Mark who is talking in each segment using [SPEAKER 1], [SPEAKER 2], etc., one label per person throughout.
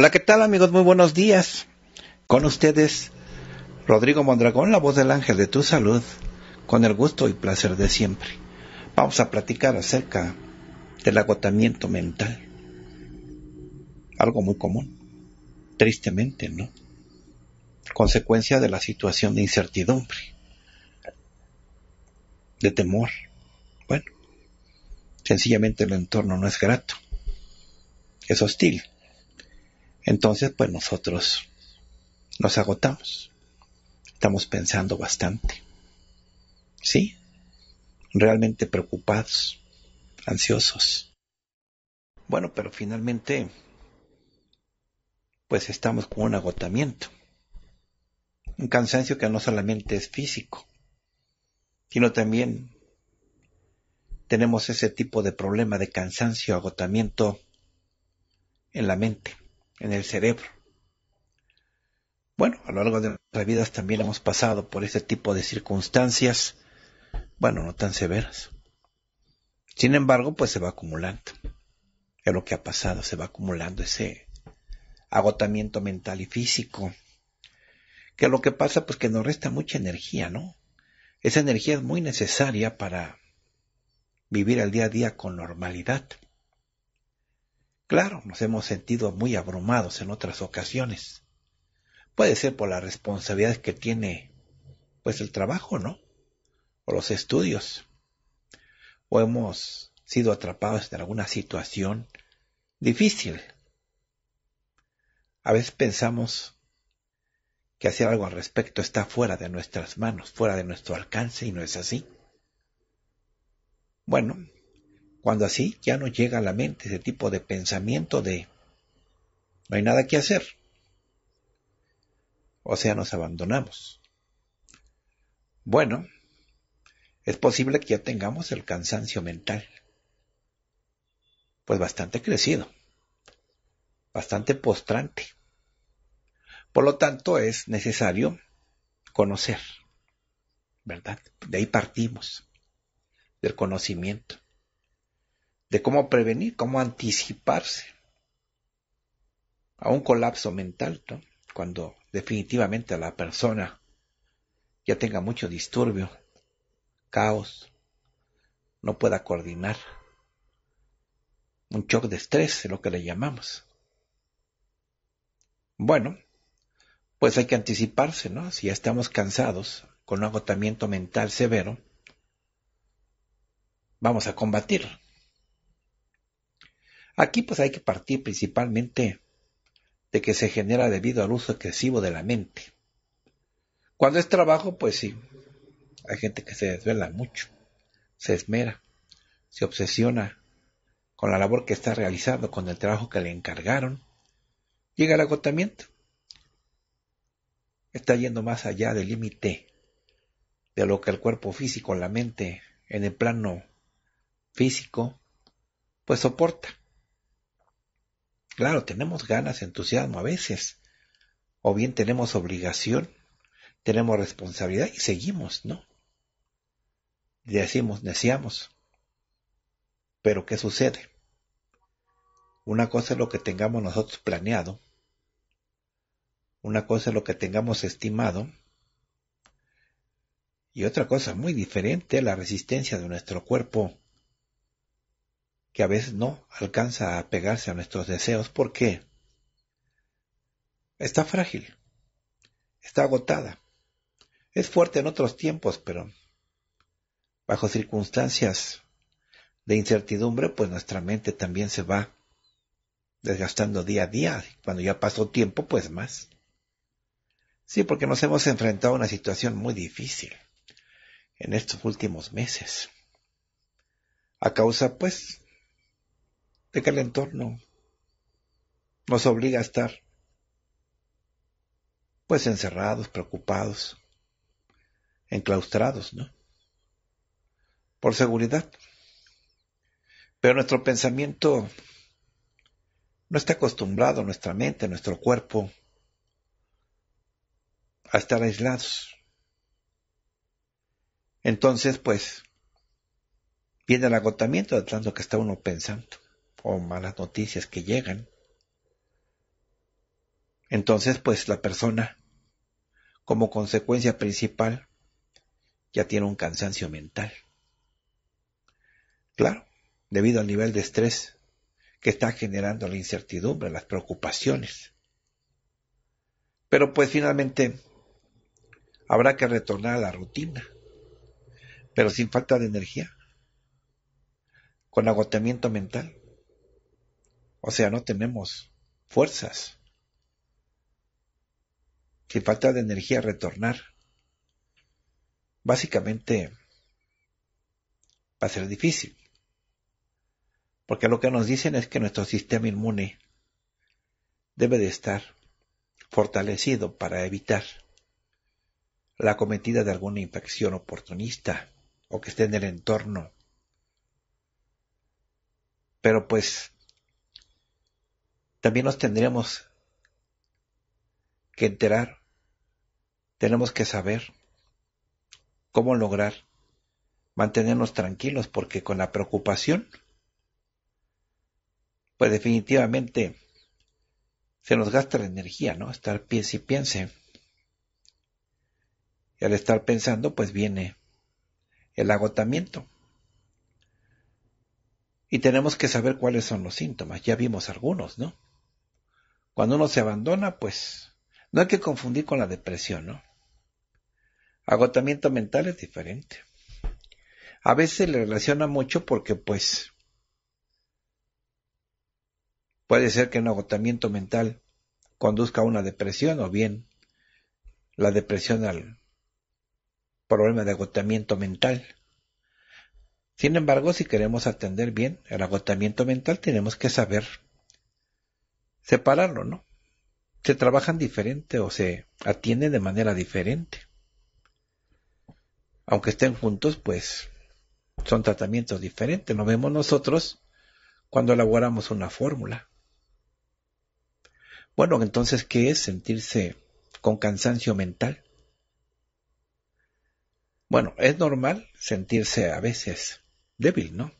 [SPEAKER 1] Hola, ¿qué tal amigos? Muy buenos días. Con ustedes, Rodrigo Mondragón, la voz del ángel de tu salud, con el gusto y placer de siempre. Vamos a platicar acerca del agotamiento mental. Algo muy común, tristemente, ¿no? Consecuencia de la situación de incertidumbre, de temor. Bueno, sencillamente el entorno no es grato, es hostil entonces, pues nosotros nos agotamos. Estamos pensando bastante. ¿Sí? Realmente preocupados, ansiosos. Bueno, pero finalmente, pues estamos con un agotamiento. Un cansancio que no solamente es físico, sino también tenemos ese tipo de problema de cansancio, agotamiento en la mente en el cerebro. Bueno, a lo largo de nuestras vidas también hemos pasado por ese tipo de circunstancias, bueno, no tan severas. Sin embargo, pues se va acumulando. Es lo que ha pasado, se va acumulando ese agotamiento mental y físico. Que lo que pasa, pues que nos resta mucha energía, ¿no? Esa energía es muy necesaria para vivir el día a día con normalidad. Claro, nos hemos sentido muy abrumados en otras ocasiones. Puede ser por las responsabilidades que tiene, pues, el trabajo, ¿no? O los estudios. O hemos sido atrapados en alguna situación difícil. A veces pensamos que hacer algo al respecto está fuera de nuestras manos, fuera de nuestro alcance, y no es así. Bueno, cuando así ya no llega a la mente ese tipo de pensamiento de no hay nada que hacer. O sea, nos abandonamos. Bueno, es posible que ya tengamos el cansancio mental. Pues bastante crecido, bastante postrante. Por lo tanto, es necesario conocer, ¿verdad? De ahí partimos, del conocimiento de cómo prevenir, cómo anticiparse a un colapso mental, cuando definitivamente la persona ya tenga mucho disturbio, caos, no pueda coordinar, un shock de estrés, es lo que le llamamos. Bueno, pues hay que anticiparse, ¿no? Si ya estamos cansados, con un agotamiento mental severo, vamos a combatir Aquí pues hay que partir principalmente de que se genera debido al uso excesivo de la mente. Cuando es trabajo, pues sí, hay gente que se desvela mucho, se esmera, se obsesiona con la labor que está realizando, con el trabajo que le encargaron, llega el agotamiento. Está yendo más allá del límite de lo que el cuerpo físico, la mente, en el plano físico, pues soporta. Claro, tenemos ganas, entusiasmo a veces, o bien tenemos obligación, tenemos responsabilidad y seguimos, ¿no? decimos, deseamos. Pero ¿qué sucede? Una cosa es lo que tengamos nosotros planeado, una cosa es lo que tengamos estimado, y otra cosa muy diferente la resistencia de nuestro cuerpo que a veces no alcanza a pegarse a nuestros deseos ¿por qué? está frágil, está agotada. Es fuerte en otros tiempos, pero bajo circunstancias de incertidumbre, pues nuestra mente también se va desgastando día a día. Cuando ya pasó tiempo, pues más. Sí, porque nos hemos enfrentado a una situación muy difícil en estos últimos meses. A causa, pues, de que el entorno nos obliga a estar pues encerrados, preocupados, enclaustrados, ¿no? Por seguridad. Pero nuestro pensamiento no está acostumbrado, nuestra mente, nuestro cuerpo, a estar aislados. Entonces, pues, viene el agotamiento de tanto que está uno pensando o malas noticias que llegan. Entonces, pues la persona, como consecuencia principal, ya tiene un cansancio mental. Claro, debido al nivel de estrés que está generando la incertidumbre, las preocupaciones. Pero pues finalmente habrá que retornar a la rutina, pero sin falta de energía, con agotamiento mental. O sea, no tenemos fuerzas. Sin falta de energía retornar. Básicamente va a ser difícil. Porque lo que nos dicen es que nuestro sistema inmune debe de estar fortalecido para evitar la cometida de alguna infección oportunista o que esté en el entorno. Pero pues también nos tendríamos que enterar, tenemos que saber cómo lograr mantenernos tranquilos, porque con la preocupación, pues definitivamente se nos gasta la energía, ¿no? Estar piense y piense. Y al estar pensando, pues viene el agotamiento. Y tenemos que saber cuáles son los síntomas. Ya vimos algunos, ¿no? Cuando uno se abandona, pues no hay que confundir con la depresión, ¿no? Agotamiento mental es diferente. A veces le relaciona mucho porque pues puede ser que un agotamiento mental conduzca a una depresión o bien la depresión al problema de agotamiento mental. Sin embargo, si queremos atender bien el agotamiento mental, tenemos que saber separarlo, ¿no? Se trabajan diferente o se atienden de manera diferente. Aunque estén juntos, pues son tratamientos diferentes. Nos vemos nosotros cuando elaboramos una fórmula. Bueno, entonces, ¿qué es sentirse con cansancio mental? Bueno, es normal sentirse a veces débil, ¿no?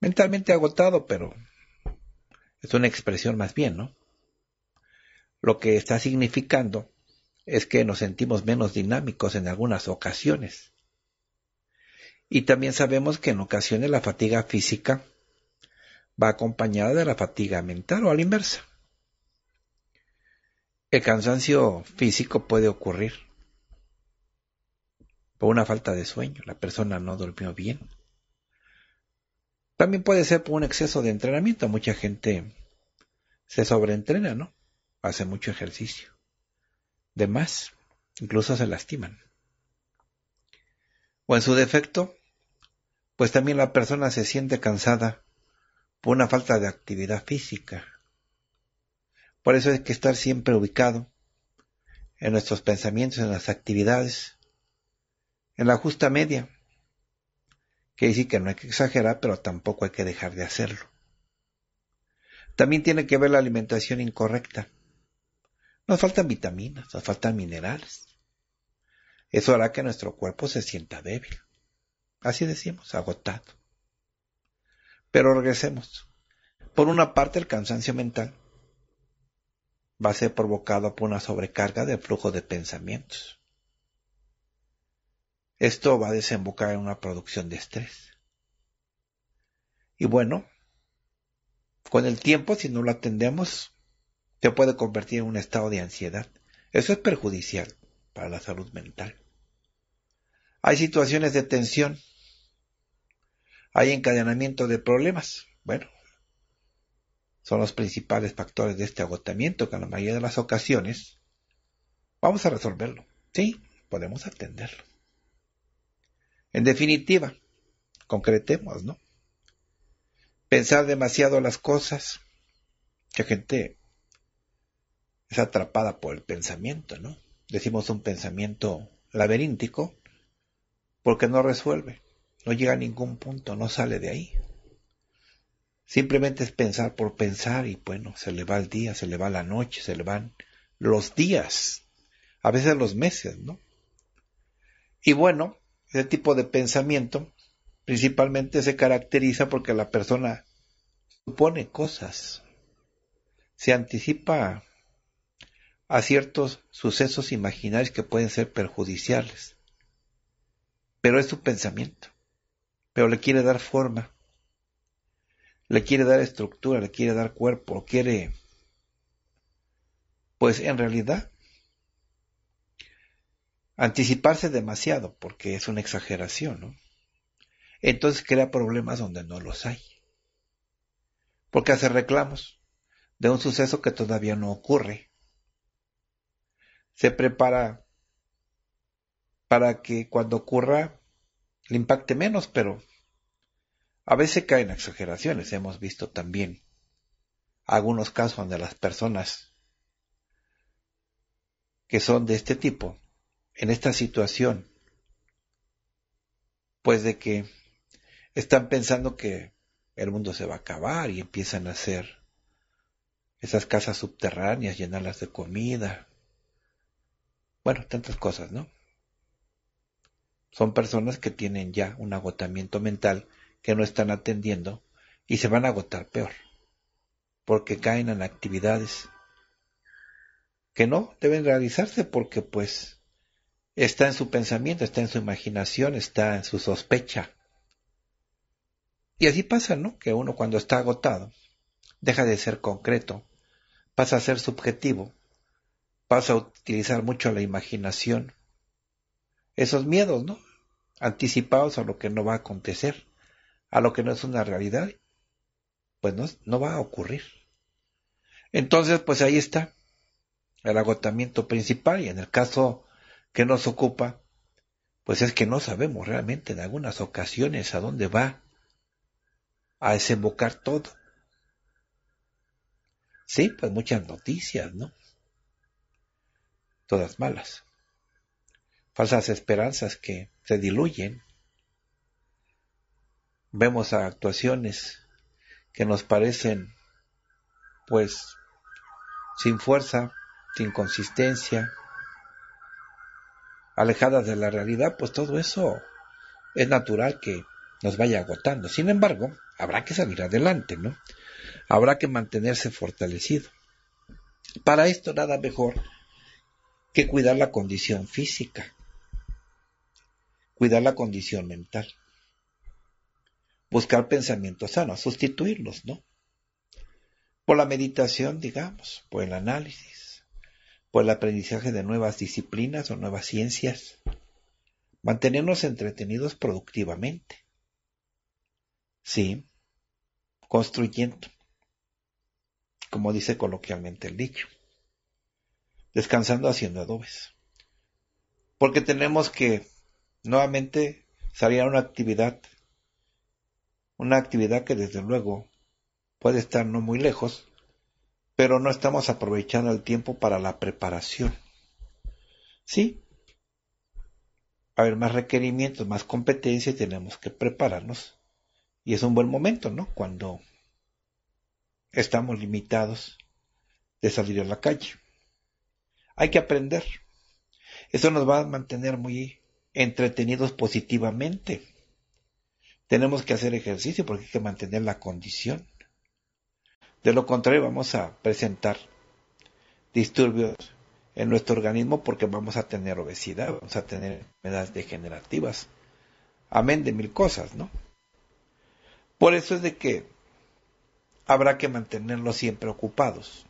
[SPEAKER 1] Mentalmente agotado, pero es una expresión más bien, ¿no? Lo que está significando es que nos sentimos menos dinámicos en algunas ocasiones. Y también sabemos que en ocasiones la fatiga física va acompañada de la fatiga mental o a la inversa. El cansancio físico puede ocurrir por una falta de sueño, la persona no durmió bien, también puede ser por un exceso de entrenamiento. Mucha gente se sobreentrena, ¿no? Hace mucho ejercicio. De más, incluso se lastiman. O en su defecto, pues también la persona se siente cansada por una falta de actividad física. Por eso hay que estar siempre ubicado en nuestros pensamientos, en las actividades, en la justa media, que decir que no hay que exagerar, pero tampoco hay que dejar de hacerlo. También tiene que ver la alimentación incorrecta. Nos faltan vitaminas, nos faltan minerales. Eso hará que nuestro cuerpo se sienta débil. Así decimos, agotado. Pero regresemos. Por una parte, el cansancio mental va a ser provocado por una sobrecarga de flujo de pensamientos. Esto va a desembocar en una producción de estrés. Y bueno, con el tiempo, si no lo atendemos, se puede convertir en un estado de ansiedad. Eso es perjudicial para la salud mental. Hay situaciones de tensión. Hay encadenamiento de problemas. Bueno, son los principales factores de este agotamiento que en la mayoría de las ocasiones vamos a resolverlo. Sí, podemos atenderlo. En definitiva, concretemos, ¿no? Pensar demasiado las cosas. Mucha gente es atrapada por el pensamiento, ¿no? Decimos un pensamiento laberíntico porque no resuelve, no llega a ningún punto, no sale de ahí. Simplemente es pensar por pensar y bueno, se le va el día, se le va la noche, se le van los días, a veces los meses, ¿no? Y bueno, ese tipo de pensamiento principalmente se caracteriza porque la persona supone cosas, se anticipa a ciertos sucesos imaginarios que pueden ser perjudiciales. Pero es su pensamiento. Pero le quiere dar forma, le quiere dar estructura, le quiere dar cuerpo, quiere... Pues en realidad anticiparse demasiado, porque es una exageración, ¿no? Entonces crea problemas donde no los hay. Porque hace reclamos de un suceso que todavía no ocurre. Se prepara para que cuando ocurra le impacte menos, pero a veces caen exageraciones. Hemos visto también algunos casos donde las personas que son de este tipo en esta situación, pues de que están pensando que el mundo se va a acabar y empiezan a hacer esas casas subterráneas, llenarlas de comida, bueno, tantas cosas, ¿no? Son personas que tienen ya un agotamiento mental que no están atendiendo y se van a agotar peor, porque caen en actividades que no deben realizarse porque pues Está en su pensamiento, está en su imaginación, está en su sospecha. Y así pasa, ¿no? Que uno cuando está agotado deja de ser concreto, pasa a ser subjetivo, pasa a utilizar mucho la imaginación. Esos miedos, ¿no? Anticipados a lo que no va a acontecer, a lo que no es una realidad, pues no, no va a ocurrir. Entonces, pues ahí está el agotamiento principal y en el caso que nos ocupa, pues es que no sabemos realmente en algunas ocasiones a dónde va a desembocar todo. Sí, pues muchas noticias, ¿no? Todas malas. Falsas esperanzas que se diluyen. Vemos actuaciones que nos parecen, pues, sin fuerza, sin consistencia, alejadas de la realidad, pues todo eso es natural que nos vaya agotando. Sin embargo, habrá que salir adelante, ¿no? Habrá que mantenerse fortalecido. Para esto nada mejor que cuidar la condición física, cuidar la condición mental, buscar pensamientos sanos, sustituirlos, ¿no? Por la meditación, digamos, por el análisis el aprendizaje de nuevas disciplinas o nuevas ciencias, mantenernos entretenidos productivamente. Sí, construyendo, como dice coloquialmente el dicho, descansando haciendo adobes, porque tenemos que nuevamente salir a una actividad, una actividad que desde luego puede estar no muy lejos, pero no estamos aprovechando el tiempo para la preparación. ¿Sí? A ver, más requerimientos, más competencia tenemos que prepararnos. Y es un buen momento, ¿no? Cuando estamos limitados de salir a la calle. Hay que aprender. Eso nos va a mantener muy entretenidos positivamente. Tenemos que hacer ejercicio porque hay que mantener la condición. De lo contrario, vamos a presentar disturbios en nuestro organismo porque vamos a tener obesidad, vamos a tener enfermedades degenerativas, amén de mil cosas, ¿no? Por eso es de que habrá que mantenerlos siempre ocupados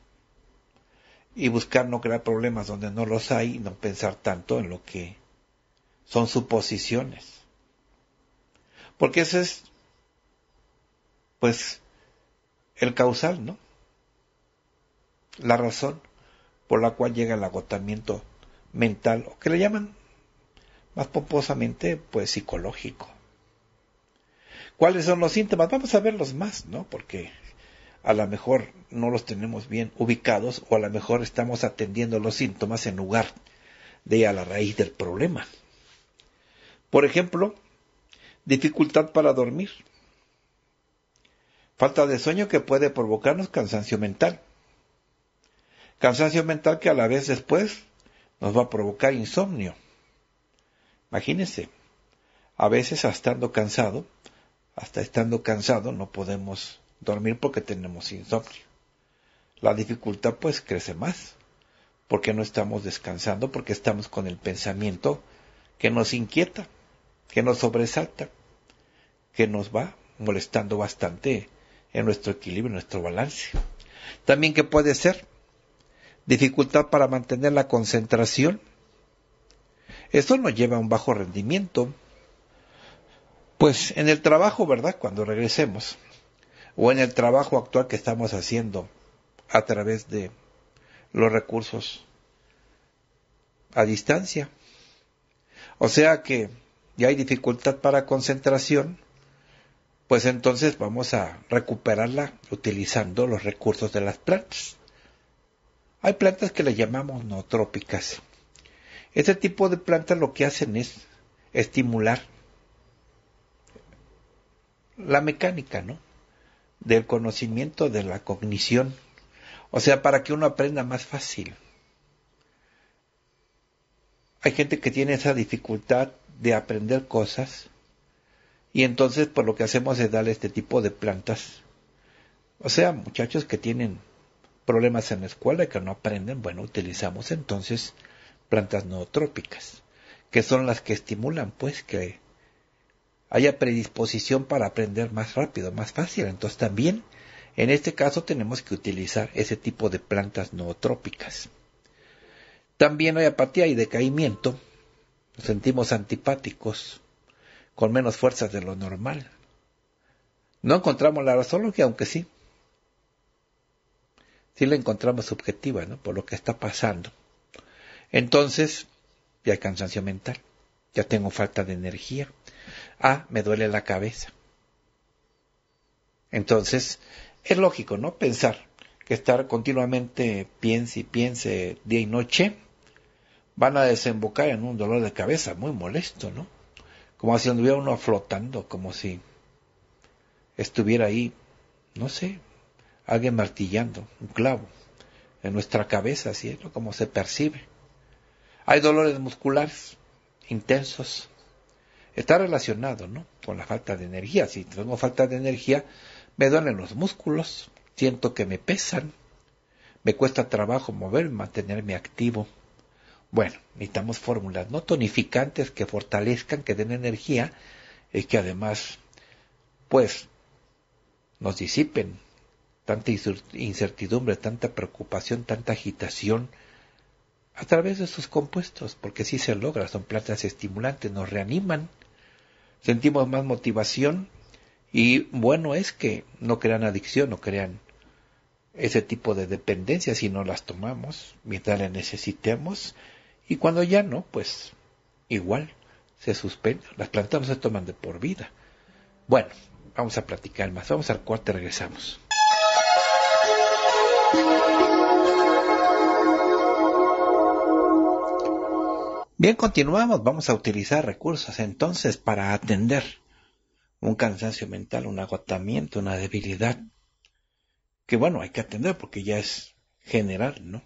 [SPEAKER 1] y buscar no crear problemas donde no los hay y no pensar tanto en lo que son suposiciones. Porque eso es, pues, el causal, ¿no? La razón por la cual llega el agotamiento mental, o que le llaman más pomposamente, pues psicológico. ¿Cuáles son los síntomas? Vamos a verlos más, ¿no? Porque a lo mejor no los tenemos bien ubicados o a lo mejor estamos atendiendo los síntomas en lugar de a la raíz del problema. Por ejemplo, dificultad para dormir. Falta de sueño que puede provocarnos cansancio mental. Cansancio mental que a la vez después nos va a provocar insomnio. Imagínense, a veces estando cansado, hasta estando cansado no podemos dormir porque tenemos insomnio. La dificultad pues crece más, porque no estamos descansando, porque estamos con el pensamiento que nos inquieta, que nos sobresalta, que nos va molestando bastante en nuestro equilibrio, en nuestro balance. También que puede ser dificultad para mantener la concentración. Esto nos lleva a un bajo rendimiento. Pues en el trabajo, ¿verdad? Cuando regresemos, o en el trabajo actual que estamos haciendo a través de los recursos a distancia. O sea que ya hay dificultad para concentración, pues entonces vamos a recuperarla utilizando los recursos de las plantas. Hay plantas que las llamamos no trópicas. Este tipo de plantas lo que hacen es estimular la mecánica, ¿no? Del conocimiento, de la cognición. O sea, para que uno aprenda más fácil. Hay gente que tiene esa dificultad de aprender cosas y entonces, pues lo que hacemos es darle este tipo de plantas. O sea, muchachos que tienen problemas en la escuela y que no aprenden, bueno, utilizamos entonces plantas nootrópicas, que son las que estimulan, pues, que haya predisposición para aprender más rápido, más fácil. Entonces también, en este caso, tenemos que utilizar ese tipo de plantas nootrópicas. También hay apatía y decaimiento. Nos sentimos antipáticos, con menos fuerzas de lo normal. No encontramos la razón, aunque sí, sí la encontramos subjetiva, ¿no? Por lo que está pasando. Entonces, ya hay cansancio mental, ya tengo falta de energía. Ah, me duele la cabeza. Entonces, es lógico, ¿no? Pensar que estar continuamente piense y piense día y noche van a desembocar en un dolor de cabeza muy molesto, ¿no? como si anduviera uno flotando, como si estuviera ahí, no sé, alguien martillando, un clavo, en nuestra cabeza, así es como se percibe. Hay dolores musculares intensos. Está relacionado, ¿no? Con la falta de energía. Si tengo falta de energía, me duelen los músculos, siento que me pesan, me cuesta trabajo moverme, mantenerme activo. Bueno, necesitamos fórmulas, ¿no? Tonificantes que fortalezcan, que den energía y que además, pues, nos disipen tanta incertidumbre, tanta preocupación, tanta agitación a través de sus compuestos, porque si se logra, son plantas estimulantes, nos reaniman, sentimos más motivación y bueno es que no crean adicción, no crean ese tipo de dependencia si no las tomamos mientras las necesitemos y cuando ya no, pues igual se suspende. Las plantas no se toman de por vida. Bueno, vamos a platicar más. Vamos al cuarto y regresamos. Bien, continuamos. Vamos a utilizar recursos entonces para atender un cansancio mental, un agotamiento, una debilidad. Que bueno, hay que atender porque ya es general, ¿no?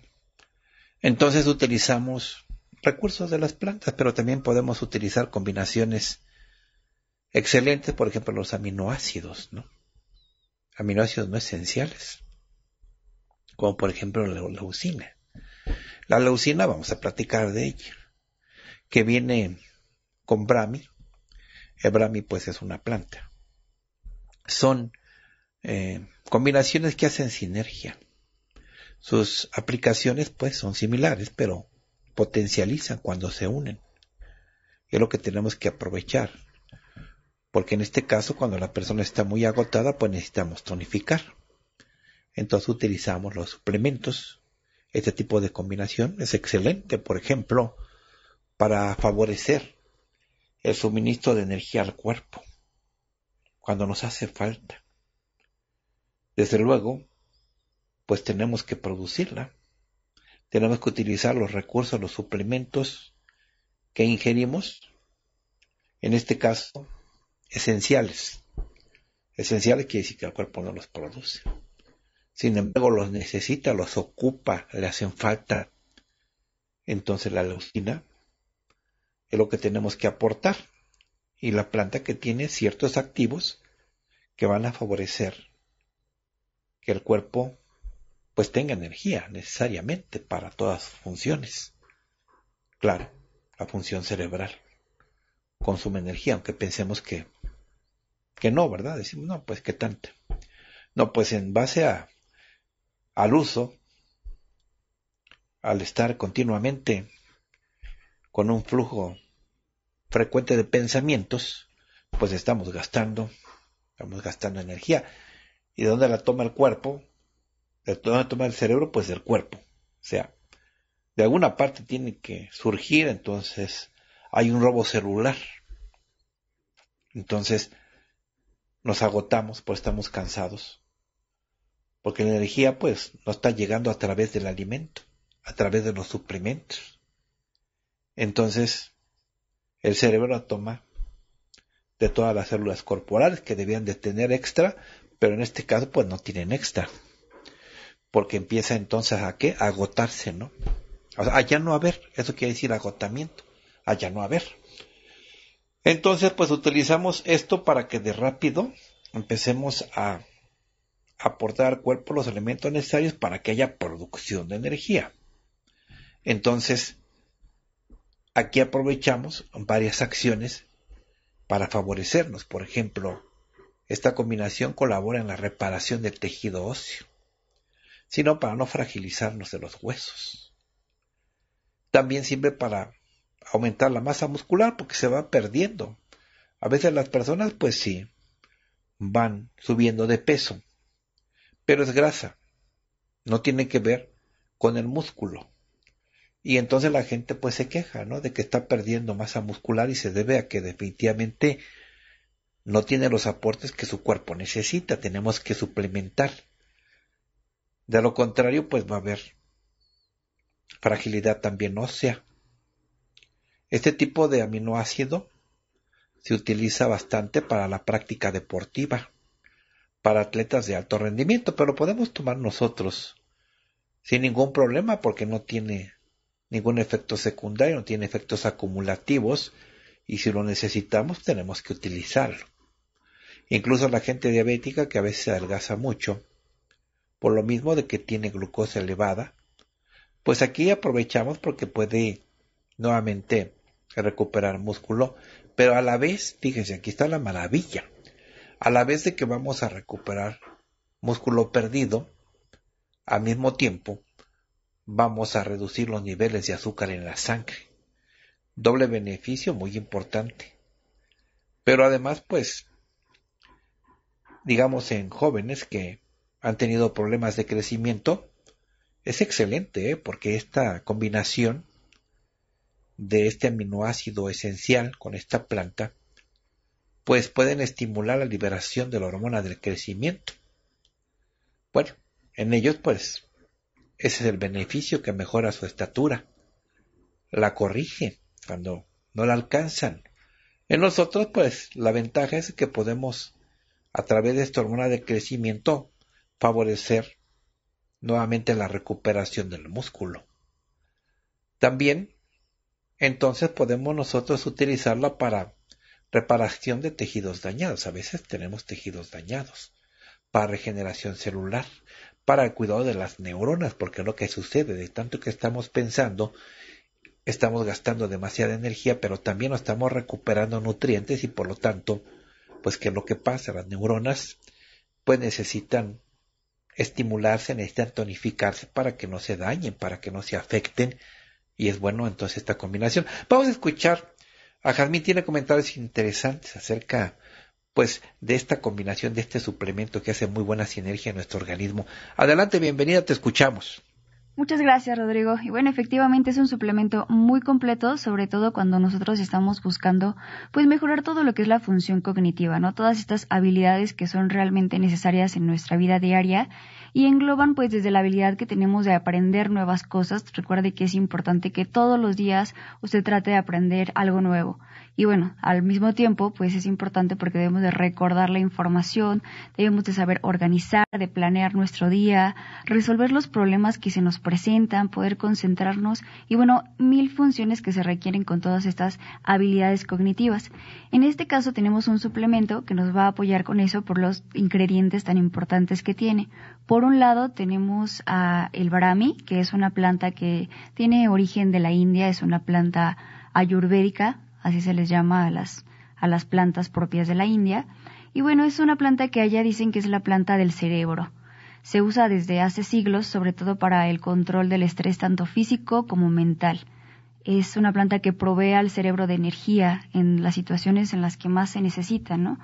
[SPEAKER 1] Entonces utilizamos recursos de las plantas, pero también podemos utilizar combinaciones excelentes, por ejemplo, los aminoácidos, ¿no? Aminoácidos no esenciales, como por ejemplo la leucina. La leucina, vamos a platicar de ella, que viene con brami. El brami, pues, es una planta. Son eh, combinaciones que hacen sinergia. Sus aplicaciones, pues, son similares, pero potencializan cuando se unen. Y es lo que tenemos que aprovechar. Porque en este caso, cuando la persona está muy agotada, pues necesitamos tonificar. Entonces utilizamos los suplementos. Este tipo de combinación es excelente, por ejemplo, para favorecer el suministro de energía al cuerpo cuando nos hace falta. Desde luego, pues tenemos que producirla tenemos que utilizar los recursos, los suplementos que ingerimos, en este caso, esenciales. Esenciales quiere decir que el cuerpo no los produce. Sin embargo, los necesita, los ocupa, le hacen falta. Entonces la leucina es lo que tenemos que aportar. Y la planta que tiene ciertos activos que van a favorecer que el cuerpo pues tenga energía necesariamente para todas sus funciones. Claro, la función cerebral consume energía, aunque pensemos que, que no, ¿verdad? Decimos, no, pues qué tanto. No, pues en base a, al uso, al estar continuamente con un flujo frecuente de pensamientos, pues estamos gastando, estamos gastando energía. ¿Y de dónde la toma el cuerpo? ¿Dónde toma el cerebro, pues del cuerpo. O sea, de alguna parte tiene que surgir, entonces hay un robo celular. Entonces nos agotamos, pues estamos cansados. Porque la energía, pues, no está llegando a través del alimento, a través de los suplementos. Entonces, el cerebro toma de todas las células corporales que debían de tener extra, pero en este caso, pues no tienen extra porque empieza entonces a qué? A agotarse, ¿no? O sea, allá no haber, eso quiere decir agotamiento, allá no haber. Entonces, pues utilizamos esto para que de rápido empecemos a aportar al cuerpo los elementos necesarios para que haya producción de energía. Entonces, aquí aprovechamos varias acciones para favorecernos. Por ejemplo, esta combinación colabora en la reparación del tejido óseo sino para no fragilizarnos de los huesos. También sirve para aumentar la masa muscular porque se va perdiendo. A veces las personas, pues sí, van subiendo de peso, pero es grasa, no tiene que ver con el músculo. Y entonces la gente pues se queja, ¿no? De que está perdiendo masa muscular y se debe a que definitivamente no tiene los aportes que su cuerpo necesita, tenemos que suplementar. De lo contrario, pues va a haber fragilidad también ósea. Este tipo de aminoácido se utiliza bastante para la práctica deportiva, para atletas de alto rendimiento, pero podemos tomar nosotros sin ningún problema porque no tiene ningún efecto secundario, no tiene efectos acumulativos y si lo necesitamos tenemos que utilizarlo. Incluso la gente diabética que a veces adelgaza mucho, por lo mismo de que tiene glucosa elevada, pues aquí aprovechamos porque puede nuevamente recuperar músculo, pero a la vez, fíjense, aquí está la maravilla, a la vez de que vamos a recuperar músculo perdido, al mismo tiempo vamos a reducir los niveles de azúcar en la sangre. Doble beneficio muy importante. Pero además, pues, digamos en jóvenes que han tenido problemas de crecimiento, es excelente, ¿eh? porque esta combinación de este aminoácido esencial con esta planta, pues pueden estimular la liberación de la hormona del crecimiento. Bueno, en ellos pues ese es el beneficio que mejora su estatura, la corrige cuando no la alcanzan. En nosotros pues la ventaja es que podemos a través de esta hormona de crecimiento favorecer nuevamente la recuperación del músculo. También, entonces podemos nosotros utilizarla para reparación de tejidos dañados. A veces tenemos tejidos dañados para regeneración celular, para el cuidado de las neuronas, porque lo que sucede, de tanto que estamos pensando, estamos gastando demasiada energía, pero también no estamos recuperando nutrientes y por lo tanto, pues que lo que pasa, las neuronas pues necesitan estimularse, necesitan tonificarse para que no se dañen, para que no se afecten. Y es bueno entonces esta combinación. Vamos a escuchar. A Jazmín tiene comentarios interesantes acerca pues de esta combinación, de este suplemento que hace muy buena sinergia en nuestro organismo. Adelante, bienvenida, te escuchamos.
[SPEAKER 2] Muchas gracias, Rodrigo. Y bueno, efectivamente es un suplemento muy completo, sobre todo cuando nosotros estamos buscando pues mejorar todo lo que es la función cognitiva, ¿no? Todas estas habilidades que son realmente necesarias en nuestra vida diaria y engloban pues desde la habilidad que tenemos de aprender nuevas cosas. Recuerde que es importante que todos los días usted trate de aprender algo nuevo. Y bueno, al mismo tiempo, pues es importante porque debemos de recordar la información, debemos de saber organizar, de planear nuestro día, resolver los problemas que se nos presentan, poder concentrarnos y bueno, mil funciones que se requieren con todas estas habilidades cognitivas. En este caso tenemos un suplemento que nos va a apoyar con eso por los ingredientes tan importantes que tiene. Por un lado tenemos ah, el brahmi, que es una planta que tiene origen de la India, es una planta ayurvédica así se les llama a las, a las plantas propias de la India. Y bueno, es una planta que allá dicen que es la planta del cerebro. Se usa desde hace siglos, sobre todo para el control del estrés tanto físico como mental. Es una planta que provee al cerebro de energía en las situaciones en las que más se necesita, ¿no?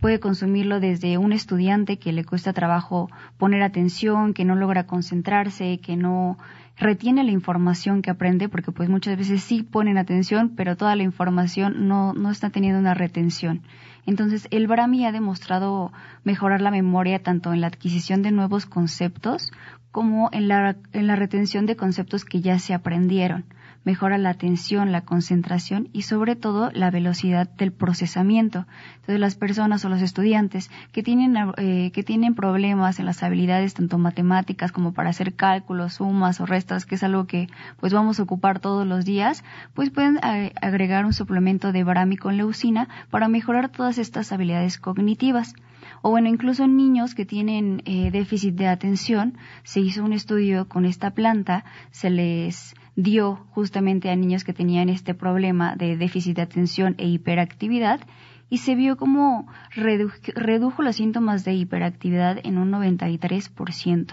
[SPEAKER 2] puede consumirlo desde un estudiante que le cuesta trabajo poner atención, que no logra concentrarse, que no retiene la información que aprende, porque pues muchas veces sí ponen atención, pero toda la información no, no está teniendo una retención. Entonces, el Brahmi ha demostrado mejorar la memoria tanto en la adquisición de nuevos conceptos como en la, en la retención de conceptos que ya se aprendieron mejora la atención, la concentración y sobre todo la velocidad del procesamiento. Entonces las personas o los estudiantes que tienen, eh, que tienen problemas en las habilidades tanto matemáticas como para hacer cálculos, sumas o restas, que es algo que pues vamos a ocupar todos los días, pues pueden eh, agregar un suplemento de brami con leucina para mejorar todas estas habilidades cognitivas o bueno, incluso niños que tienen eh, déficit de atención, se hizo un estudio con esta planta, se les dio justamente a niños que tenían este problema de déficit de atención e hiperactividad y se vio como redujo los síntomas de hiperactividad en un 93%.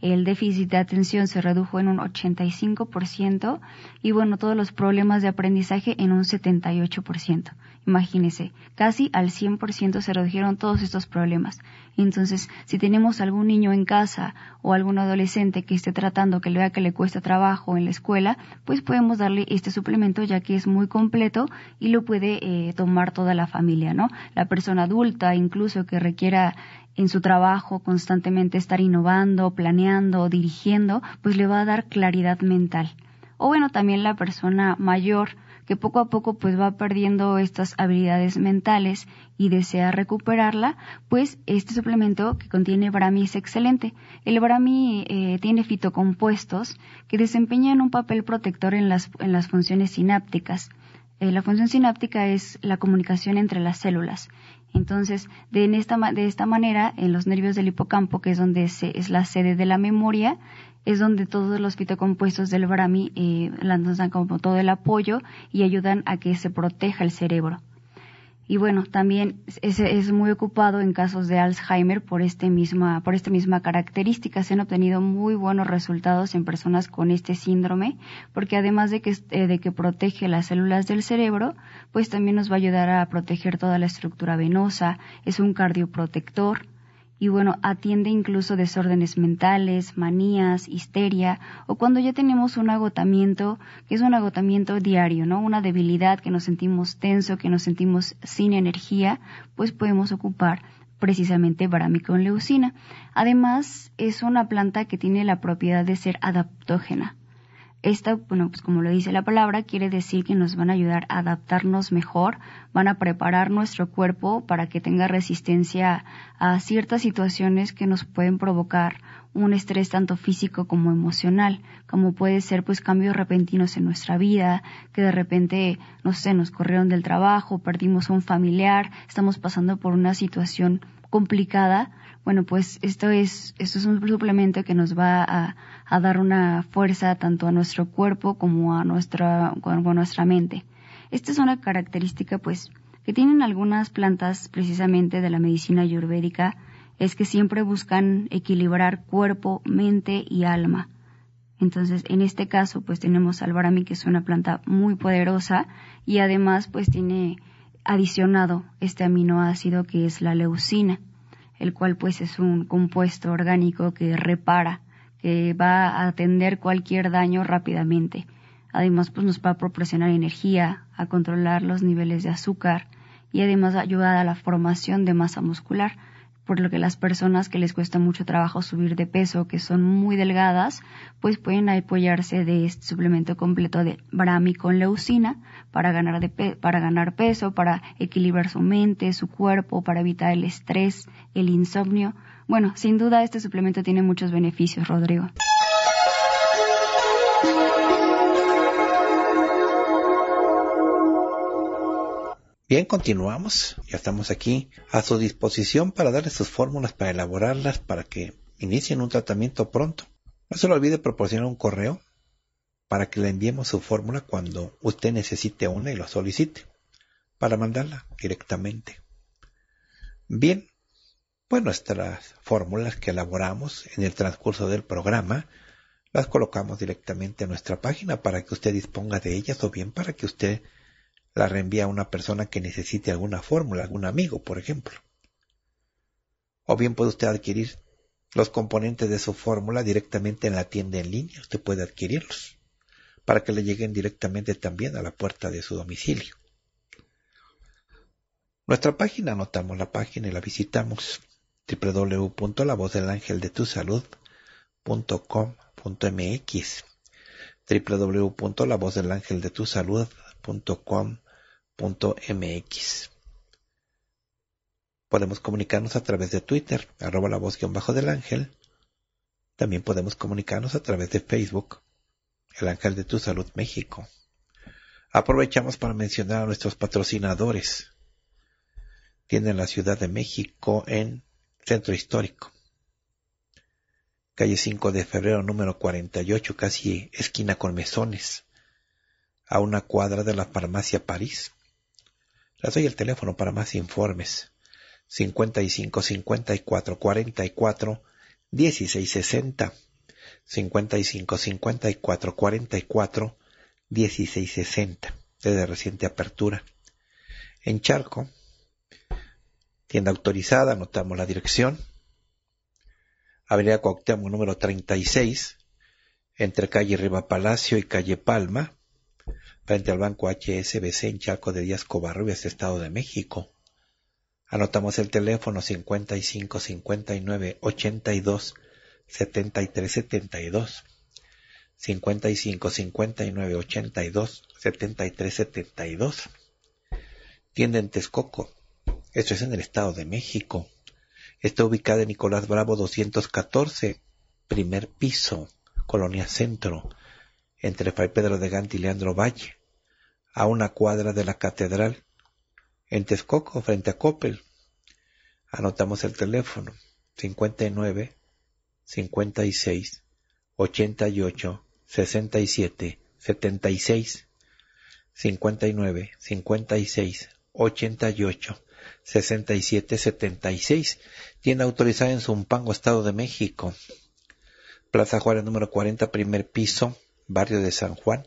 [SPEAKER 2] El déficit de atención se redujo en un 85% y bueno, todos los problemas de aprendizaje en un 78%. Imagínense, casi al 100% se redujeron todos estos problemas. Entonces, si tenemos algún niño en casa o algún adolescente que esté tratando que le vea que le cuesta trabajo en la escuela, pues podemos darle este suplemento ya que es muy completo y lo puede eh, tomar toda la familia, ¿no? La persona adulta incluso que requiera en su trabajo constantemente estar innovando, planeando, dirigiendo, pues le va a dar claridad mental. O bueno, también la persona mayor que poco a poco pues va perdiendo estas habilidades mentales y desea recuperarla, pues este suplemento que contiene Brahmi es excelente. El Brahmi eh, tiene fitocompuestos que desempeñan un papel protector en las, funciones sinápticas. Eh, la función sináptica es la comunicación entre las células. Entonces, de, esta, de esta manera, en los nervios del hipocampo, que es donde es la sede de la memoria, es donde todos los fitocompuestos del Brahmi eh, lanzan como todo el apoyo y ayudan a que se proteja el cerebro. Y bueno, también es, muy ocupado en casos de Alzheimer por, este misma, por esta misma característica. Se han obtenido muy buenos resultados en personas con este síndrome, porque además de que, eh, de que protege las células del cerebro, pues también nos va a ayudar a proteger toda la estructura venosa, es un cardioprotector y bueno, atiende incluso desórdenes mentales, manías, histeria o cuando ya tenemos un agotamiento, que es un agotamiento diario, ¿no? Una debilidad que nos sentimos tenso, que nos sentimos sin energía, pues podemos ocupar precisamente en leucina. Además, es una planta que tiene la propiedad de ser adaptógena. Esta, bueno, pues como lo dice la palabra, quiere decir que nos van a ayudar a adaptarnos mejor, van a preparar nuestro cuerpo para que tenga resistencia a ciertas situaciones que nos pueden provocar un estrés tanto físico como emocional, como puede ser pues cambios repentinos en nuestra vida, que de repente, no sé, nos corrieron del trabajo, perdimos a un familiar, estamos pasando por una situación complicada, bueno, pues esto es, esto es un suplemento que nos va a, dar una fuerza tanto a nuestro cuerpo como a nuestra, a nuestra mente. Esta es una característica, pues, que tienen algunas plantas precisamente de la medicina ayurvédica, es que siempre buscan equilibrar cuerpo, mente y alma. Entonces, en este caso, pues tenemos al que es una planta muy poderosa y además, pues tiene adicionado este aminoácido que es la leucina el cual pues es un compuesto orgánico que repara, que va a atender cualquier daño rápidamente. Además, pues nos va a proporcionar energía, a controlar los niveles de azúcar y además ayuda a la formación de masa muscular, por lo que las personas que les cuesta mucho trabajo subir de peso, que son muy delgadas, pues pueden apoyarse de este suplemento completo de brami con leucina para ganar, para ganar peso, para equilibrar su mente, su cuerpo, para evitar el estrés, el insomnio. Bueno, sin duda este suplemento tiene muchos beneficios, Rodrigo.
[SPEAKER 1] Bien, continuamos. Ya estamos aquí a su disposición para darles sus fórmulas, para elaborarlas, para que inicien un tratamiento pronto. No se lo olvide proporcionar un correo para que le enviemos su fórmula cuando usted necesite una y lo solicite, para mandarla directamente. Bien, pues nuestras fórmulas que elaboramos en el transcurso del programa las colocamos directamente en nuestra página para que usted disponga de ellas o bien para que usted la reenvíe a una persona que necesite alguna fórmula, algún amigo, por ejemplo. O bien puede usted adquirir los componentes de su fórmula directamente en la tienda en línea, usted puede adquirirlos para que le lleguen directamente también a la puerta de su domicilio. Nuestra página, anotamos la página y la visitamos www.lavozdelangeldetusalud.com.mx www.lavozdelangeldetusalud.com.mx Podemos comunicarnos a través de Twitter, arroba la voz bajo del ángel. También podemos comunicarnos a través de Facebook, el Ángel de Tu Salud México. Aprovechamos para mencionar a nuestros patrocinadores. Tienen la Ciudad de México en Centro Histórico. Calle 5 de febrero número 48, casi esquina con mesones, a una cuadra de la farmacia París. Les doy el teléfono para más informes. 55 54 44 60. 55 54 44 16 60 desde reciente apertura. En Charco, tienda autorizada, anotamos la dirección. Avenida Cuauhtémoc número 36, entre calle Riva Palacio y calle Palma, frente al banco HSBC en Charco de Díaz Covarrubias, Estado de México. Anotamos el teléfono 55 59 82 73 72 55 59 82 73 72 tienda en Texcoco esto es en el estado de México está ubicada en Nicolás Bravo 214 primer piso colonia centro entre Fray Pedro de Gante y Leandro Valle a una cuadra de la catedral en Texcoco frente a Coppel anotamos el teléfono 59 56, 88, 67, 76, 59, 56, 88, 67, 76, tienda autorizada en Zumpango, Estado de México. Plaza Juárez número 40, primer piso, barrio de San Juan,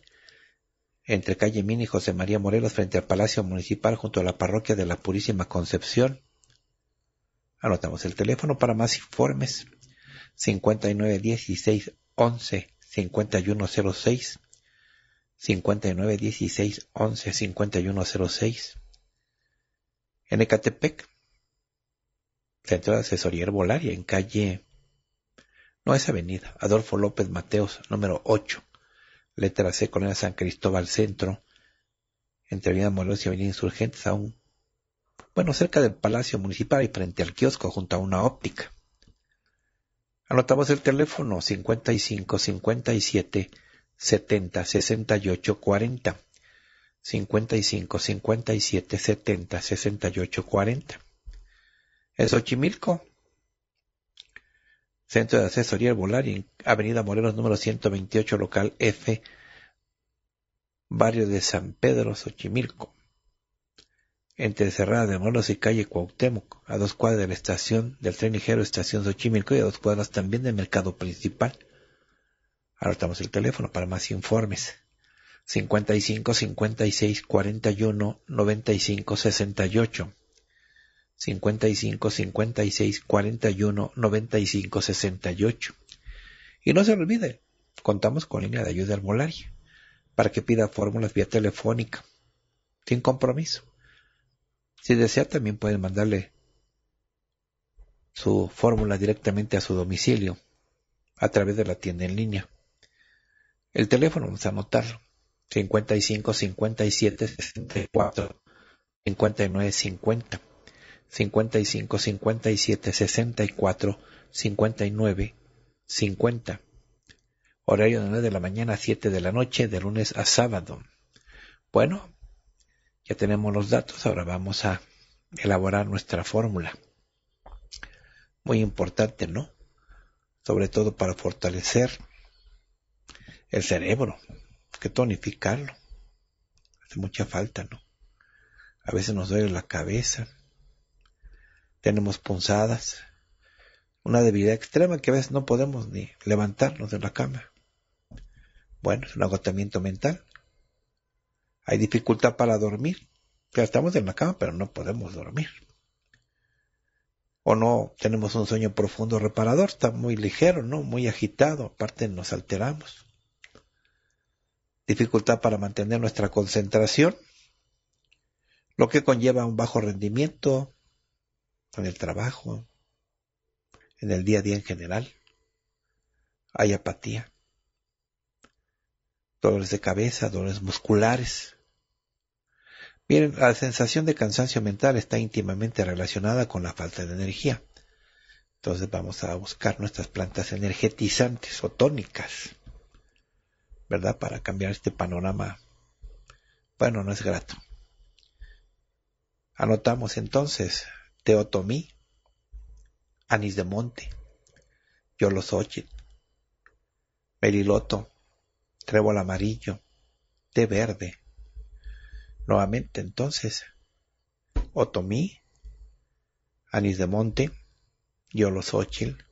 [SPEAKER 1] entre calle Mini y José María Morelos, frente al Palacio Municipal, junto a la parroquia de la Purísima Concepción. Anotamos el teléfono para más informes. 16 11 5106 5916 11 5106 en Ecatepec Centro de Asesoría Herbolaria en calle no es avenida Adolfo López Mateos número 8 letra C Colonia San Cristóbal Centro entre Avenida Morelos y Avenida Insurgentes aún bueno cerca del Palacio Municipal y frente al kiosco junto a una óptica Anotamos el teléfono 55 57 70 68 40. 55 57 70 68 40. Es Xochimilco, Centro de Asesoría Volar, Avenida Morelos número 128, local F, barrio de San Pedro, Xochimilco entre Cerrada de molos y calle Cuauhtémoc, a dos cuadras de la estación del tren ligero Estación Xochimilco y a dos cuadras también del mercado principal. Ahora estamos el teléfono para más informes. 55 56 41 95 68. 55 56 41 95 68. Y no se olvide, contamos con línea de ayuda al para que pida fórmulas vía telefónica, sin compromiso. Si desea, también puede mandarle su fórmula directamente a su domicilio a través de la tienda en línea. El teléfono, vamos a anotarlo. 55 57 64 59 50. 55 57 64 59 50. Horario de 9 de la mañana a 7 de la noche, de lunes a sábado. Bueno, ya tenemos los datos, ahora vamos a elaborar nuestra fórmula. Muy importante, ¿no? Sobre todo para fortalecer el cerebro, que tonificarlo. Hace mucha falta, ¿no? A veces nos duele la cabeza, tenemos punzadas, una debilidad extrema que a veces no podemos ni levantarnos de la cama. Bueno, es un agotamiento mental. Hay dificultad para dormir. Ya estamos en la cama, pero no podemos dormir. O no tenemos un sueño profundo reparador, está muy ligero, ¿no? Muy agitado, aparte nos alteramos. Dificultad para mantener nuestra concentración, lo que conlleva un bajo rendimiento en el trabajo, en el día a día en general. Hay apatía dolores de cabeza, dolores musculares. Miren, la sensación de cansancio mental está íntimamente relacionada con la falta de energía. Entonces vamos a buscar nuestras plantas energetizantes o tónicas, ¿verdad? Para cambiar este panorama. Bueno, no es grato. Anotamos entonces teotomí, anís de monte, yolosochit, Meriloto trébol amarillo, té verde. Nuevamente entonces, otomí, anís de monte, yolosóchil,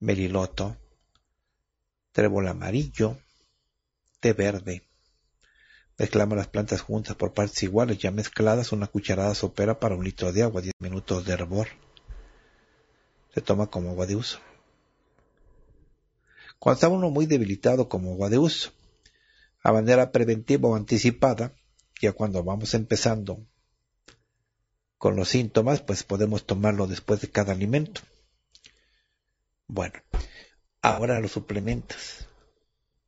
[SPEAKER 1] meliloto, trébol amarillo, té verde. Mezclamos las plantas juntas por partes iguales, ya mezcladas, una cucharada sopera para un litro de agua, 10 minutos de hervor. Se toma como agua de uso. Cuando está uno muy debilitado como agua de uso, a manera preventiva o anticipada, ya cuando vamos empezando con los síntomas, pues podemos tomarlo después de cada alimento. Bueno, ahora los suplementos.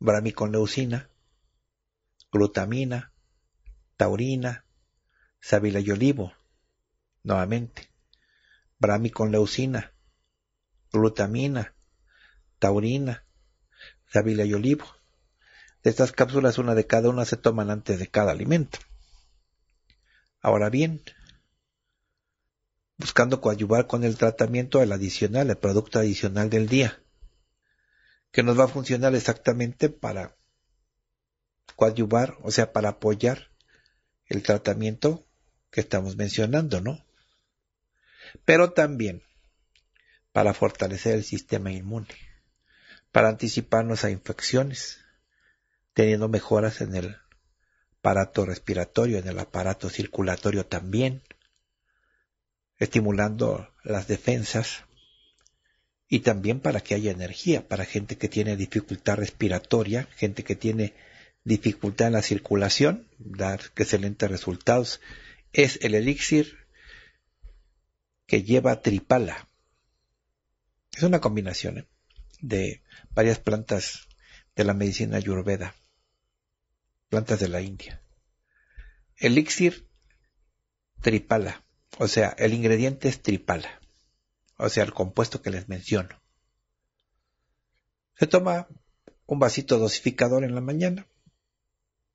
[SPEAKER 1] leucina glutamina, taurina, sabila y olivo. Nuevamente, leucina, glutamina, taurina, sabila y olivo de estas cápsulas, una de cada una se toman antes de cada alimento. Ahora bien, buscando coadyuvar con el tratamiento el adicional, el producto adicional del día, que nos va a funcionar exactamente para coadyuvar, o sea, para apoyar el tratamiento que estamos mencionando, ¿no? Pero también para fortalecer el sistema inmune, para anticiparnos a infecciones, teniendo mejoras en el aparato respiratorio, en el aparato circulatorio también, estimulando las defensas y también para que haya energía, para gente que tiene dificultad respiratoria, gente que tiene dificultad en la circulación, dar excelentes resultados. Es el elixir que lleva tripala. Es una combinación ¿eh? de varias plantas de la medicina ayurveda plantas de la India. Elixir tripala, o sea, el ingrediente es tripala, o sea, el compuesto que les menciono. Se toma un vasito dosificador en la mañana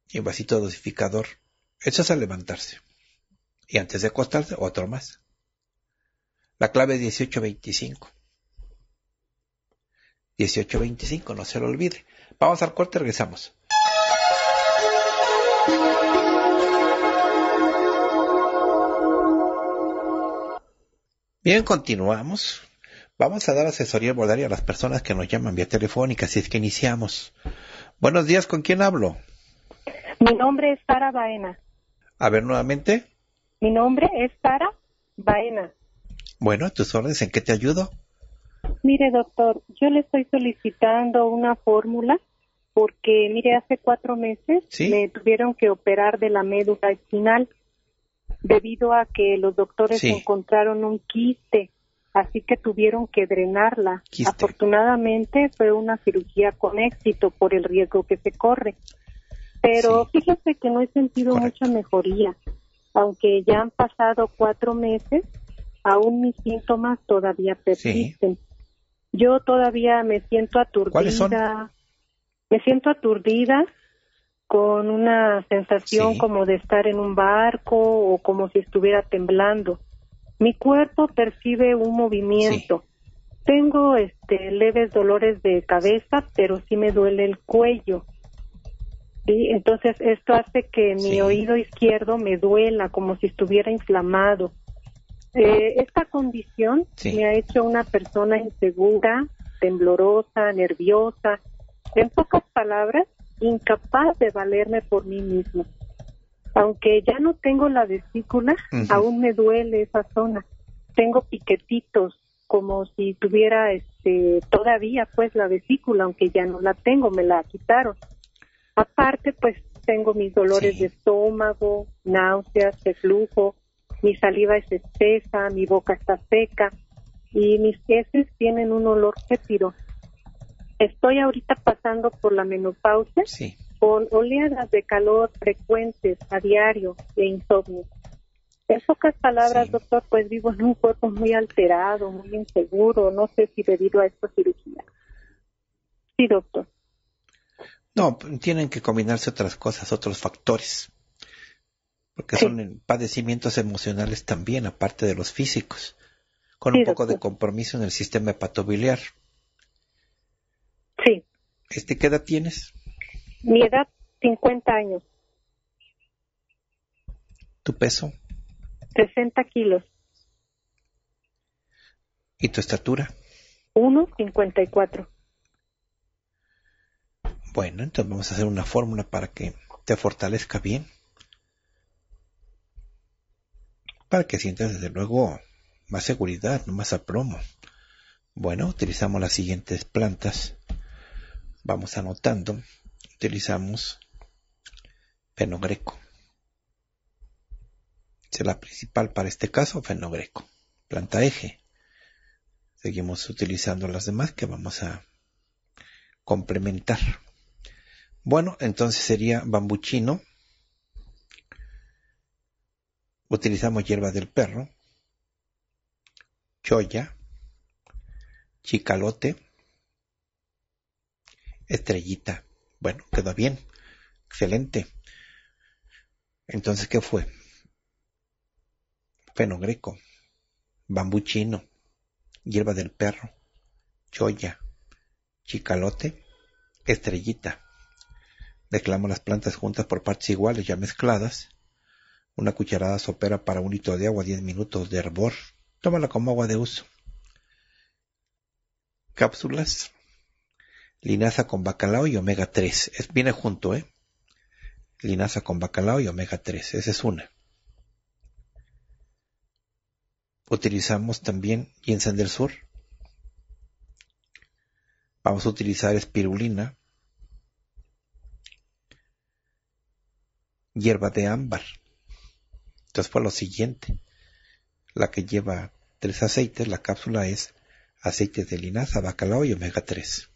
[SPEAKER 1] y un vasito dosificador. Eso es al levantarse. Y antes de acostarse, otro más. La clave es 1825. 1825, no se lo olvide. Vamos al corte, regresamos. Bien, continuamos. Vamos a dar asesoría bordaria a las personas que nos llaman vía telefónica, así es que iniciamos. Buenos días, ¿con quién hablo?
[SPEAKER 3] Mi nombre es Sara Baena.
[SPEAKER 1] A ver, nuevamente.
[SPEAKER 3] Mi nombre es Sara Baena.
[SPEAKER 1] Bueno, tus órdenes, ¿en qué te ayudo?
[SPEAKER 3] Mire, doctor, yo le estoy solicitando una fórmula porque, mire, hace cuatro meses me tuvieron que operar de la médula espinal debido a que los doctores encontraron un quiste, así que tuvieron que drenarla. Afortunadamente fue una cirugía con éxito por el riesgo que se corre. Pero fíjese que no he sentido mucha mejoría, aunque ya han pasado cuatro meses, aún mis síntomas todavía persisten. Yo todavía me siento aturdida. Me siento aturdida, con una sensación como de estar en un barco o como si estuviera temblando. Mi cuerpo percibe un movimiento. Tengo este leves dolores de cabeza, pero sí me duele el cuello. Y Entonces esto hace que mi oído izquierdo me duela como si estuviera inflamado. Eh, esta condición me ha hecho una persona insegura, temblorosa, nerviosa. En pocas palabras, incapaz de valerme por mí mismo. Aunque ya no tengo la vesícula, aún me duele esa zona. Tengo piquetitos como si tuviera este todavía pues la vesícula, aunque ya no la tengo, me la quitaron. Aparte pues tengo mis dolores de estómago, náuseas, reflujo, mi saliva es espesa, mi boca está seca y mis heces tienen un olor fétido. Estoy ahorita pasando por la menopausia con oleadas de calor frecuentes a diario e insomnio. En pocas palabras, doctor, pues vivo en un cuerpo muy alterado, muy inseguro, no sé si debido a esta cirugía.
[SPEAKER 1] Sí, doctor. No, tienen que combinarse otras cosas, otros factores, porque son padecimientos emocionales también, aparte de los físicos, con un poco de compromiso en el sistema hepatobiliar. Sí. Este, ¿Qué edad tienes? Mi
[SPEAKER 3] edad, 50 años. ¿Tu peso? 60 kilos.
[SPEAKER 1] ¿Y tu estatura?
[SPEAKER 3] 1,54.
[SPEAKER 1] Bueno, entonces vamos a hacer una fórmula para que te fortalezca bien. Para que sientas desde luego más seguridad, no más aplomo. Bueno, utilizamos las siguientes plantas vamos anotando, utilizamos fenogreco. es la principal para este caso, fenogreco. Planta eje. Seguimos utilizando las demás que vamos a complementar. Bueno, entonces sería bambuchino. Utilizamos hierba del perro, choya, chicalote, Estrellita. Bueno, quedó bien. Excelente. Entonces, ¿qué fue? Fenogreco, bambú chino, hierba del perro, choya, chicalote, estrellita. Declamo las plantas juntas por partes iguales, ya mezcladas. Una cucharada sopera para un litro de agua, 10 minutos de hervor. Tómala como agua de uso. Cápsulas Linaza con bacalao y omega 3. Es, viene junto, ¿eh? Linaza con bacalao y omega 3. Esa es una. Utilizamos también y del sur. Vamos a utilizar espirulina. Hierba de ámbar. Entonces fue lo siguiente. La que lleva tres aceites, la cápsula es aceite de linaza, bacalao y omega 3.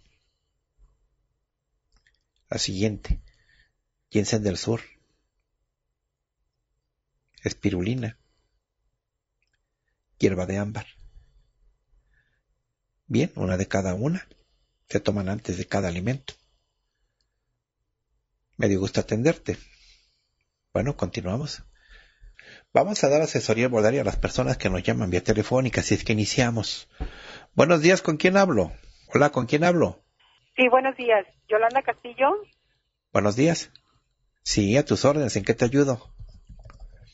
[SPEAKER 1] La siguiente. Ginseng del sur. Espirulina. Hierba de ámbar. Bien, una de cada una. Se toman antes de cada alimento. Me dio gusto atenderte. Bueno, continuamos. Vamos a dar asesoría bordaria a las personas que nos llaman vía telefónica, si es que iniciamos. Buenos días, ¿con quién hablo? Hola, ¿con quién hablo?
[SPEAKER 3] Sí, buenos días. Yolanda Castillo.
[SPEAKER 1] Buenos días. Sí, a tus órdenes. ¿En qué te ayudo?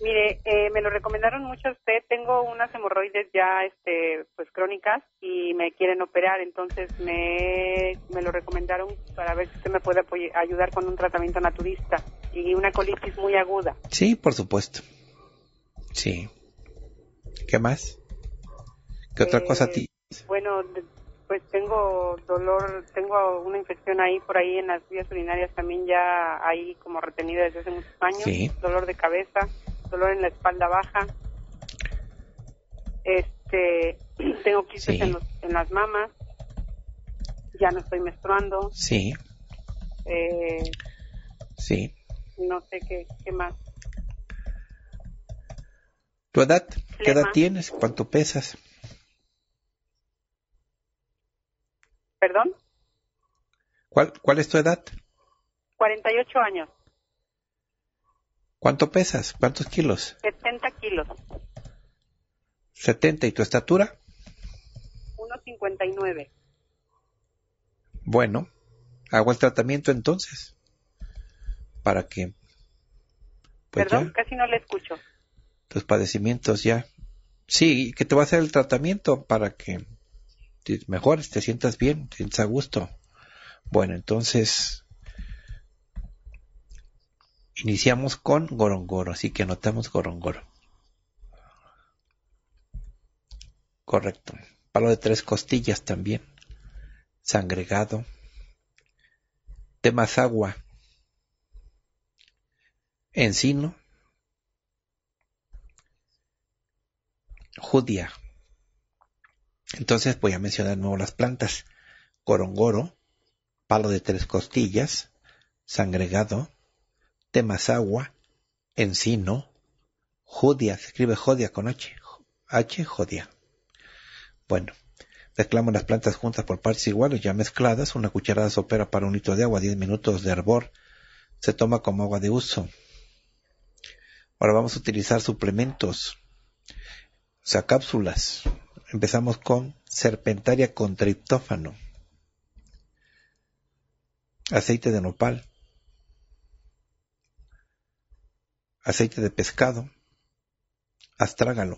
[SPEAKER 3] Mire, eh, me lo recomendaron mucho usted. Tengo unas hemorroides ya, este, pues crónicas y me quieren operar. Entonces me, me lo recomendaron para ver si usted me puede ayudar con un tratamiento naturista y una colitis muy aguda.
[SPEAKER 1] Sí, por supuesto. Sí. ¿Qué más? ¿Qué otra cosa a eh, ti?
[SPEAKER 3] Bueno, pues tengo dolor, tengo una infección ahí por ahí en las vías urinarias también ya ahí como retenida desde hace muchos años, sí. dolor de cabeza, dolor en la espalda baja, este, tengo quistes en, las mamas, ya no estoy menstruando, sí, eh, sí, no sé qué, qué más.
[SPEAKER 1] ¿Tu edad? ¿Qué edad tienes? ¿Cuánto pesas? ¿Perdón? ¿Cuál, ¿Cuál es tu edad?
[SPEAKER 3] 48 años.
[SPEAKER 1] ¿Cuánto pesas? ¿Cuántos kilos?
[SPEAKER 3] 70 kilos.
[SPEAKER 1] 70. ¿Y tu estatura?
[SPEAKER 3] 1,59.
[SPEAKER 1] Bueno, hago el tratamiento entonces. Para que... Pues Perdón,
[SPEAKER 3] casi no le escucho.
[SPEAKER 1] Tus padecimientos ya. Sí, que te va a hacer el tratamiento para que mejores te sientas bien, te a gusto. Bueno, entonces iniciamos con Gorongoro, así que anotamos Gorongoro. Correcto. Palo de tres costillas también. Sangregado. Temazagua. Encino. judía entonces voy a mencionar de nuevo las plantas. Corongoro, palo de tres costillas, sangregado, temazagua, encino, judía se escribe jodia con H, H jodia. Bueno, mezclamos las plantas juntas por partes iguales, ya mezcladas, una cucharada sopera para un litro de agua, Diez minutos de hervor, se toma como agua de uso. Ahora vamos a utilizar suplementos, o sea, cápsulas, Empezamos con serpentaria con triptófano, aceite de nopal, aceite de pescado, astrágalo.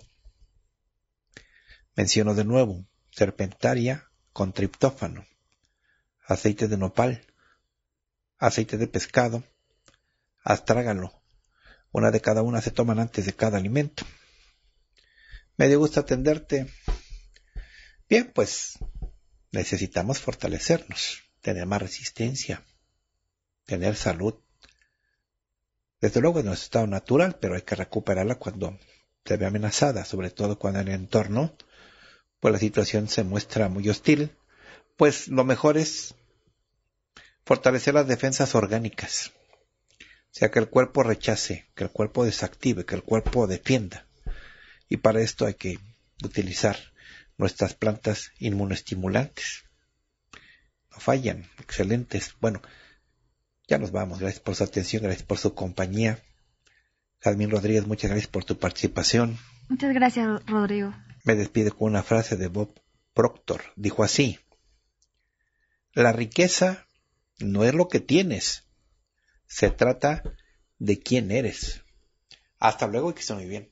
[SPEAKER 1] Menciono de nuevo, serpentaria con triptófano, aceite de nopal, aceite de pescado, astrágalo. Una de cada una se toman antes de cada alimento. Me dio gusto atenderte. Bien, pues necesitamos fortalecernos, tener más resistencia, tener salud. Desde luego en nuestro estado natural, pero hay que recuperarla cuando se ve amenazada, sobre todo cuando en el entorno, pues la situación se muestra muy hostil. Pues lo mejor es fortalecer las defensas orgánicas. O sea, que el cuerpo rechace, que el cuerpo desactive, que el cuerpo defienda. Y para esto hay que utilizar nuestras plantas inmunoestimulantes. No fallan, excelentes. Bueno, ya nos vamos. Gracias por su atención, gracias por su compañía. Jazmín Rodríguez, muchas gracias por tu participación.
[SPEAKER 3] Muchas gracias, Rodrigo.
[SPEAKER 1] Me despido con una frase de Bob Proctor. Dijo así, la riqueza no es lo que tienes, se trata de quién eres. Hasta luego y que esté muy bien.